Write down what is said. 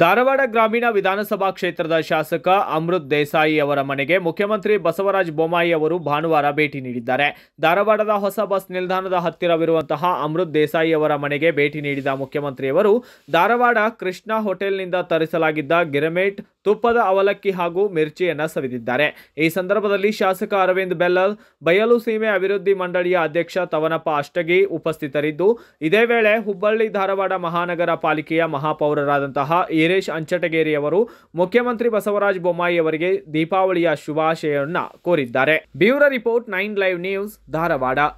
ಧಾರವಾಡ ಗ್ರಾಮೀಣ ವಿಧಾನಸಭಾ ಕ್ಷೇತ್ರದ ಶಾಸಕ ಅಮೃತ್ ದೇಸಾಯಿ ಅವರ ಮನೆಗೆ ಮುಖ್ಯಮಂತ್ರಿ ಬಸವರಾಜ ಬೊಮ್ಮಾಯಿ ಅವರು ಭಾನುವಾರ ಭೇಟಿ ನೀಡಿದ್ದಾರೆ ಧಾರವಾಡದ ಹೊಸ ಬಸ್ ನಿಲ್ದಾಣದ ಹತ್ತಿರವಿರುವಂತಹ ಅಮೃತ್ ದೇಸಾಯಿ ಅವರ ಮನೆಗೆ ಭೇಟಿ ನೀಡಿದ ಮುಖ್ಯಮಂತ್ರಿಯವರು ಧಾರವಾಡ ಕೃಷ್ಣ ಹೋಟೆಲ್ನಿಂದ ತರಿಸಲಾಗಿದ್ದ ಗಿರಮೇಟ್ ತುಪ್ಪದ ಅವಲಕ್ಕಿ ಹಾಗೂ ಮಿರ್ಚಿಯನ್ನು ಸವಿದಿದ್ದಾರೆ ಈ ಸಂದರ್ಭದಲ್ಲಿ ಶಾಸಕ ಅರವಿಂದ್ ಬೆಲ್ಲಲ್ ಬಯಲು ಸೀಮೆ ಅಭಿವೃದ್ಧಿ ಮಂಡಳಿಯ ಅಧ್ಯಕ್ಷ ತವನಪ್ಪ ಅಷ್ಟಗಿ ಉಪಸ್ಥಿತರಿದ್ದು ಇದೇ ವೇಳೆ ಹುಬ್ಬಳ್ಳಿ ಧಾರವಾಡ ಮಹಾನಗರ ಪಾಲಿಕೆಯ ಮಹಾಪೌರರಾದಂತಹ ಈರೇಶ್ ಅವರು ಮುಖ್ಯಮಂತ್ರಿ ಬಸವರಾಜ ಬೊಮ್ಮಾಯಿ ಅವರಿಗೆ ದೀಪಾವಳಿಯ ಶುಭಾಶಯವನ್ನು ಕೋರಿದ್ದಾರೆ bureau report nine live news Dharwad